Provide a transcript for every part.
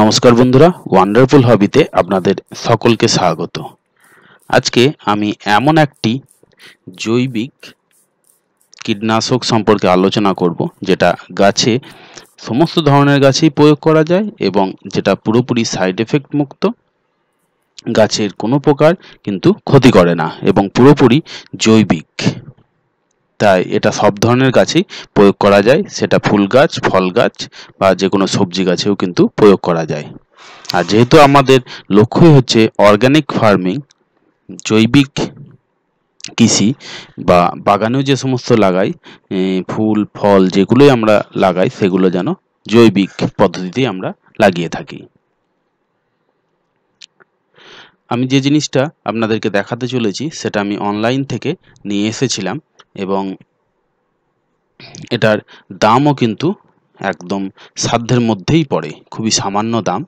নমস্কার বন্ধুরা ওয়ান্ডারফুল হবিতে আপনাদের সকলকে স্বাগত আজকে আমি এমন একটি জৈবিক কীটনাশক সম্পর্কে আলোচনা করব যেটা গাছে সমস্ত ধরনের গাছেই প্রয়োগ করা যায় এবং যেটা পুরোপুরি সাইড এফেক্ট মুক্ত গাছের কোনো প্রকার কিন্তু ক্ষতি করে না এবং পুরোপুরি জৈবিক তাই এটা সব ধরনের গাছেই প্রয়োগ করা যায় সেটা ফুল গাছ ফল গাছ বা যে কোনো সবজি গাছেও কিন্তু প্রয়োগ করা যায় আর যেহেতু আমাদের লক্ষ্যই হচ্ছে অর্গ্যানিক ফার্মিং জৈবিক কৃষি বা বাগানেও যে সমস্ত লাগাই ফুল ফল যেগুলোই আমরা লাগাই সেগুলো যেন জৈবিক পদ্ধতিতেই আমরা লাগিয়ে থাকি আমি যে জিনিসটা আপনাদেরকে দেখাতে চলেছি সেটা আমি অনলাইন থেকে নিয়ে এসেছিলাম এবং এটার দামও কিন্তু একদম সাধ্যের মধ্যেই পড়ে খুবই সামান্য দাম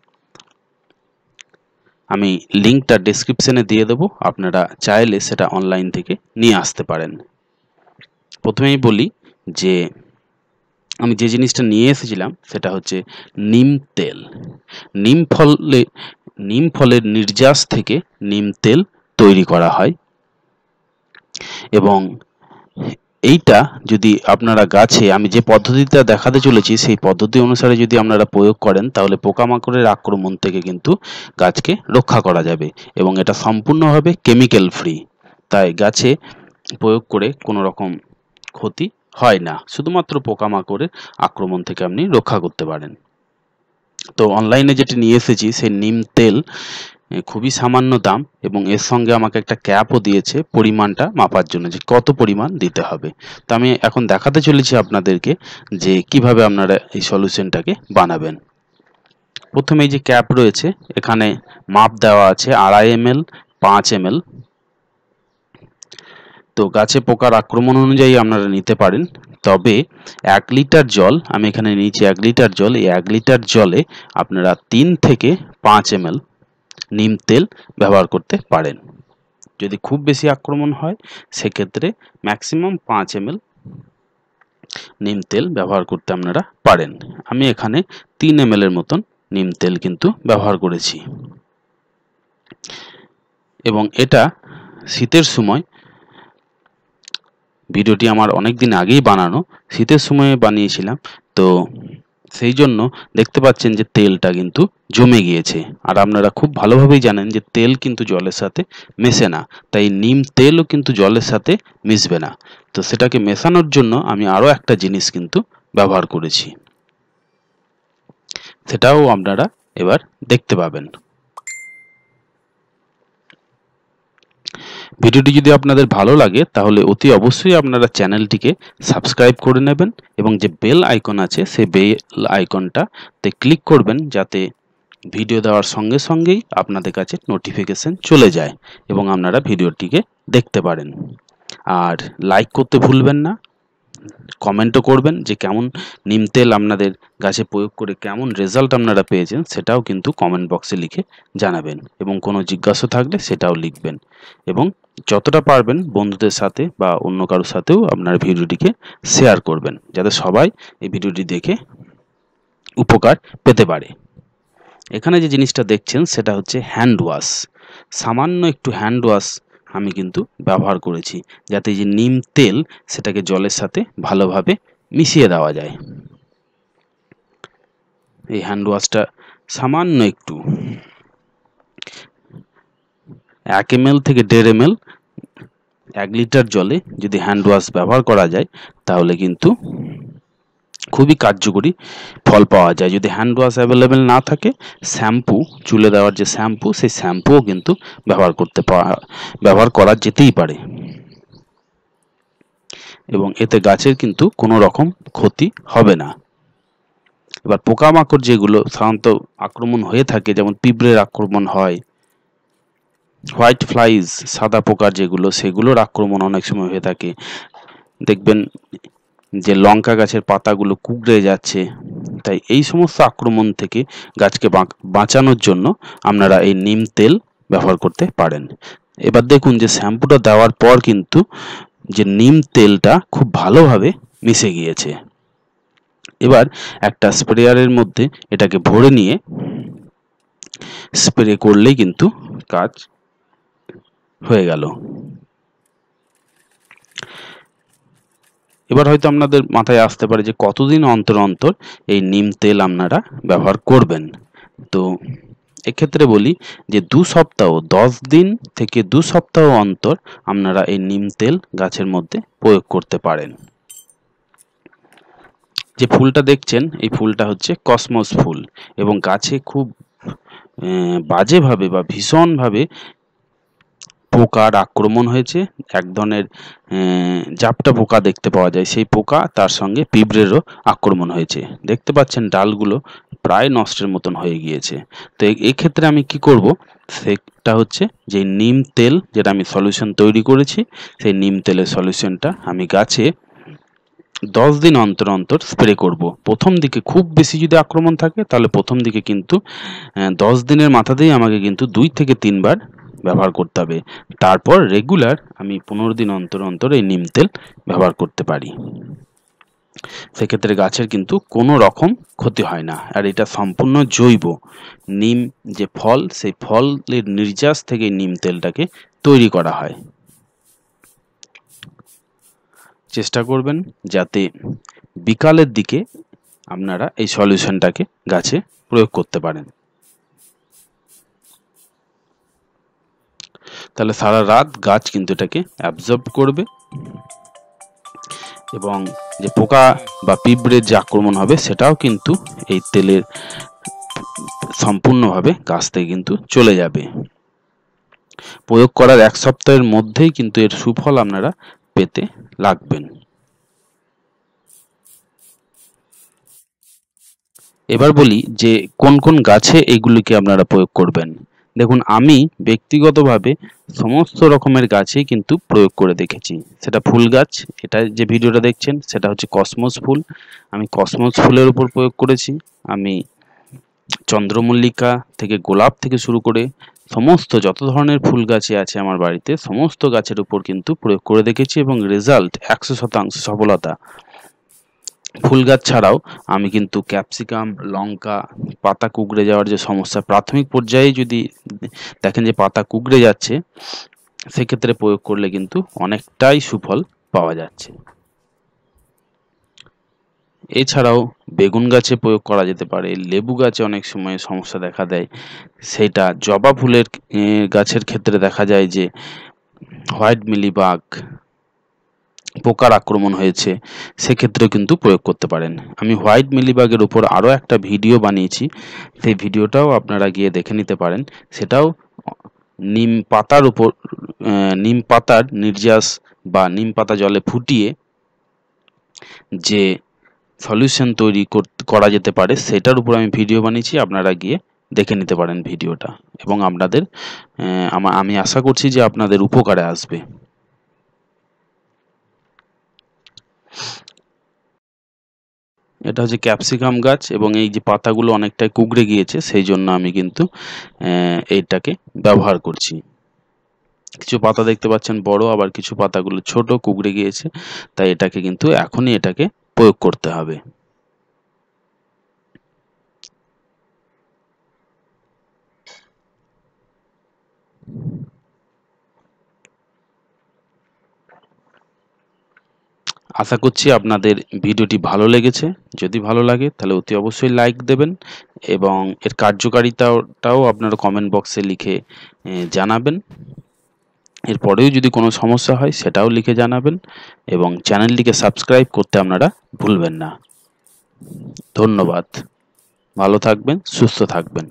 আমি লিঙ্কটা ডিসক্রিপশানে দিয়ে দেব আপনারা চাইলে সেটা অনলাইন থেকে নিয়ে আসতে পারেন প্রথমেই বলি যে আমি যে জিনিসটা নিয়ে এসেছিলাম সেটা হচ্ছে নিম তেল নিম ফলে নিম ফলের নির্যাস থেকে নিম তেল তৈরি করা হয় এবং এইটা যদি আপনারা গাছে আমি যে পদ্ধতিটা দেখাতে চলেছি সেই পদ্ধতি অনুসারে যদি আপনারা প্রয়োগ করেন তাহলে পোকামাকড়ের আক্রমণ থেকে কিন্তু গাছকে রক্ষা করা যাবে এবং এটা সম্পূর্ণভাবে কেমিক্যাল ফ্রি তাই গাছে প্রয়োগ করে কোনো রকম ক্ষতি হয় না শুধুমাত্র পোকামাকড়ের আক্রমণ থেকে আপনি রক্ষা করতে পারেন তো অনলাইনে যেটি নিয়ে এসেছি সেই নিম তেল খুবই সামান্য দাম এবং এর সঙ্গে আমাকে একটা ক্যাপও দিয়েছে পরিমাণটা মাপার জন্য যে কত পরিমাণ দিতে হবে তো আমি এখন দেখাতে চলেছি আপনাদেরকে যে কিভাবে আপনারা এই সলিউশনটাকে বানাবেন প্রথমে এই যে ক্যাপ রয়েছে এখানে মাপ দেওয়া আছে আড়াই এম এল পাঁচ এম এল তো গাছে পোকার আক্রমণ অনুযায়ী আপনারা নিতে পারেন তবে এক লিটার জল আমি এখানে নিয়েছি এক লিটার জল এই এক লিটার জলে আপনারা তিন থেকে পাঁচ এম নিম তেল ব্যবহার করতে পারেন যদি খুব বেশি আক্রমণ হয় সেক্ষেত্রে ম্যাক্সিমাম পাঁচ এম নিম তেল ব্যবহার করতে আপনারা পারেন আমি এখানে তিন এম এর মতন নিম তেল কিন্তু ব্যবহার করেছি এবং এটা শীতের সময় ভিডিওটি আমার অনেক দিন আগেই বানানো শীতের সময়ে বানিয়েছিলাম তো সেই জন্য দেখতে পাচ্ছেন যে তেলটা কিন্তু জমে গিয়েছে আর আপনারা খুব ভালোভাবেই জানেন যে তেল কিন্তু জলের সাথে মেশে না তাই নিম তেলও কিন্তু জলের সাথে মিশবে না তো সেটাকে মেশানোর জন্য আমি আরও একটা জিনিস কিন্তু ব্যবহার করেছি সেটাও আপনারা এবার দেখতে পাবেন ভিডিওটি যদি আপনাদের ভালো লাগে তাহলে অতি অবশ্যই আপনারা চ্যানেলটিকে সাবস্ক্রাইব করে নেবেন এবং যে বেল আইকন আছে সেই বেল আইকনটাতে ক্লিক করবেন যাতে ভিডিও দেওয়ার সঙ্গে সঙ্গেই আপনাদের কাছে নোটিফিকেশন চলে যায় এবং আপনারা ভিডিওটিকে দেখতে পারেন আর লাইক করতে ভুলবেন না কমেন্টও করবেন যে কেমন নিম তেল আপনাদের গাছে প্রয়োগ করে কেমন রেজাল্ট আপনারা পেয়েছেন সেটাও কিন্তু কমেন্ট বক্সে লিখে জানাবেন এবং কোনো জিজ্ঞাসা থাকলে সেটাও লিখবেন এবং যতটা পারবেন বন্ধুদের সাথে বা অন্য কারোর সাথেও আপনার ভিডিওটিকে শেয়ার করবেন যাতে সবাই এই ভিডিওটি দেখে উপকার পেতে পারে এখানে যে জিনিসটা দেখছেন সেটা হচ্ছে হ্যান্ড ওয়াশ সামান্য একটু হ্যান্ড ওয়াশ আমি কিন্তু ব্যবহার করেছি যাতে যে নিম তেল সেটাকে জলের সাথে ভালোভাবে মিশিয়ে দেওয়া যায় এই হ্যান্ড ওয়াশটা সামান্য একটু এক এম থেকে দেড় এম এক লিটার জলে যদি হ্যান্ড ওয়াশ ব্যবহার করা যায় তাহলে কিন্তু খুবই কার্যকরী ফল পাওয়া যায় যদি হ্যান্ড ওয়াশ অ্যাভেলেবেল না থাকে শ্যাম্পু চুলে দেওয়ার যে শ্যাম্পু সেই শ্যাম্পুও কিন্তু ব্যবহার করতে ব্যবহার করা যেতেই পারে এবং এতে গাছের কিন্তু কোনো রকম ক্ষতি হবে না এবার পোকামাকড় যেগুলো সাধারণত আক্রমণ হয়ে থাকে যেমন পিঁপড়ের আক্রমণ হয় হোয়াইট ফ্লাইজ সাদা পোকা যেগুলো সেগুলোর আক্রমণ অনেক সময় হয়ে থাকে দেখবেন যে লঙ্কা গাছের পাতাগুলো কুকড়ে যাচ্ছে তাই এই সমস্ত আক্রমণ থেকে গাছকে বাঁচানোর জন্য আপনারা এই নিম তেল ব্যবহার করতে পারেন এবার দেখুন যে শ্যাম্পুটা দেওয়ার পর কিন্তু যে নিম তেলটা খুব ভালোভাবে মিশে গিয়েছে এবার একটা স্প্রেয়ারের মধ্যে এটাকে ভরে নিয়ে স্প্রে করলেই কিন্তু কাজ হয়ে গেল এবার হয়তো আপনাদের মাথায় আসতে পারে যে কতদিন অন্তর অন্তর এই নিম তেল আপনারা ব্যবহার করবেন তো এক্ষেত্রে বলি যে দু সপ্তাহ দশ দিন থেকে দু সপ্তাহ অন্তর আপনারা এই নিম তেল গাছের মধ্যে প্রয়োগ করতে পারেন যে ফুলটা দেখছেন এই ফুলটা হচ্ছে কসমস ফুল এবং গাছে খুব বাজেভাবে বা ভীষণভাবে পোকার আক্রমণ হয়েছে এক ধরনের জাপটা পোকা দেখতে পাওয়া যায় সেই পোকা তার সঙ্গে পিঁপড়েরও আক্রমণ হয়েছে দেখতে পাচ্ছেন ডালগুলো প্রায় নষ্টের মতন হয়ে গিয়েছে তো এক্ষেত্রে আমি কি করব সেটা হচ্ছে যে নিম তেল যেটা আমি সলিউশন তৈরি করেছি সেই নিম তেলের সলিউশনটা আমি গাছে দশ দিন অন্তর অন্তর স্প্রে করব প্রথম দিকে খুব বেশি যদি আক্রমণ থাকে তাহলে প্রথম দিকে কিন্তু দশ দিনের মাথাতেই আমাকে কিন্তু দুই থেকে তিনবার ব্যবহার করতে হবে তারপর রেগুলার আমি পনেরো দিন অন্তর অন্তর এই নিম তেল ব্যবহার করতে পারি সেক্ষেত্রে গাছের কিন্তু কোনো রকম ক্ষতি হয় না আর এটা সম্পূর্ণ জৈব নিম যে ফল সেই ফলের নির্যাস থেকে নিম তেলটাকে তৈরি করা হয় চেষ্টা করবেন যাতে বিকালের দিকে আপনারা এই সলিউশনটাকে গাছে প্রয়োগ করতে পারেন তাহলে সারা রাত গাছ কিন্তু এটাকে অ্যাবজর্ব করবে এবং যে পোকা বা পিঁপড়ের যে আক্রমণ হবে সেটাও কিন্তু এই তেলের সম্পূর্ণভাবে গাছ থেকে কিন্তু চলে যাবে প্রয়োগ করার এক সপ্তাহের মধ্যেই কিন্তু এর সুফল আপনারা পেতে লাগবেন এবার বলি যে কোন কোন গাছে এগুলিকে আপনারা প্রয়োগ করবেন দেখুন আমি ব্যক্তিগতভাবে সমস্ত রকমের গাছই কিন্তু প্রয়োগ করে দেখেছি সেটা ফুল গাছ এটা যে ভিডিওটা দেখছেন সেটা হচ্ছে কসমস ফুল আমি কসমস ফুলের উপর প্রয়োগ করেছি আমি চন্দ্রমল্লিকা থেকে গোলাপ থেকে শুরু করে সমস্ত যত ধরনের ফুল গাছই আছে আমার বাড়িতে সমস্ত গাছের উপর কিন্তু প্রয়োগ করে দেখেছি এবং রেজাল্ট একশো শতাংশ সফলতা ফুল গাছ ছাড়াও আমি কিন্তু ক্যাপসিকাম লঙ্কা পাতা কুকড়ে যাওয়ার যে সমস্যা প্রাথমিক পর্যায়ে যদি দেখেন যে পাতা কুকড়ে যাচ্ছে সেক্ষেত্রে প্রয়োগ করলে কিন্তু অনেকটাই সুফল পাওয়া যাচ্ছে এছাড়াও বেগুন গাছে প্রয়োগ করা যেতে পারে লেবু গাছে অনেক সময় সমস্যা দেখা দেয় সেটা জবা ফুলের গাছের ক্ষেত্রে দেখা যায় যে হোয়াইট মিলিবাগ পোকার আক্রমণ হয়েছে সেক্ষেত্রেও কিন্তু প্রয়োগ করতে পারেন আমি হোয়াইট মিলিবাগের উপর আরও একটা ভিডিও বানিয়েছি সেই ভিডিওটাও আপনারা গিয়ে দেখে নিতে পারেন সেটাও নিম পাতার উপর নিম পাতার নির্যাস বা নিম পাতা জলে ফুটিয়ে যে সলিউশন তৈরি করা যেতে পারে সেটার উপর আমি ভিডিও বানিয়েছি আপনারা গিয়ে দেখে নিতে পারেন ভিডিওটা এবং আপনাদের আমি আশা করছি যে আপনাদের উপকারে আসবে এটা হচ্ছে ক্যাপসিকাম গাছ এবং এই যে পাতাগুলো অনেকটাই কুগড়ে গিয়েছে সেই জন্য আমি কিন্তু এইটাকে ব্যবহার করছি কিছু পাতা দেখতে পাচ্ছেন বড় আবার কিছু পাতাগুলো ছোট কুগড়ে গিয়েছে তাই এটাকে কিন্তু এখনই এটাকে প্রয়োগ করতে হবে আশা করছি আপনাদের ভিডিওটি ভালো লেগেছে যদি ভালো লাগে তাহলে অতি অবশ্যই লাইক দেবেন এবং এর কার্যকারিতাটাও আপনারা কমেন্ট বক্সে লিখে জানাবেন এরপরেও যদি কোনো সমস্যা হয় সেটাও লিখে জানাবেন এবং চ্যানেলটিকে সাবস্ক্রাইব করতে আপনারা ভুলবেন না ধন্যবাদ ভালো থাকবেন সুস্থ থাকবেন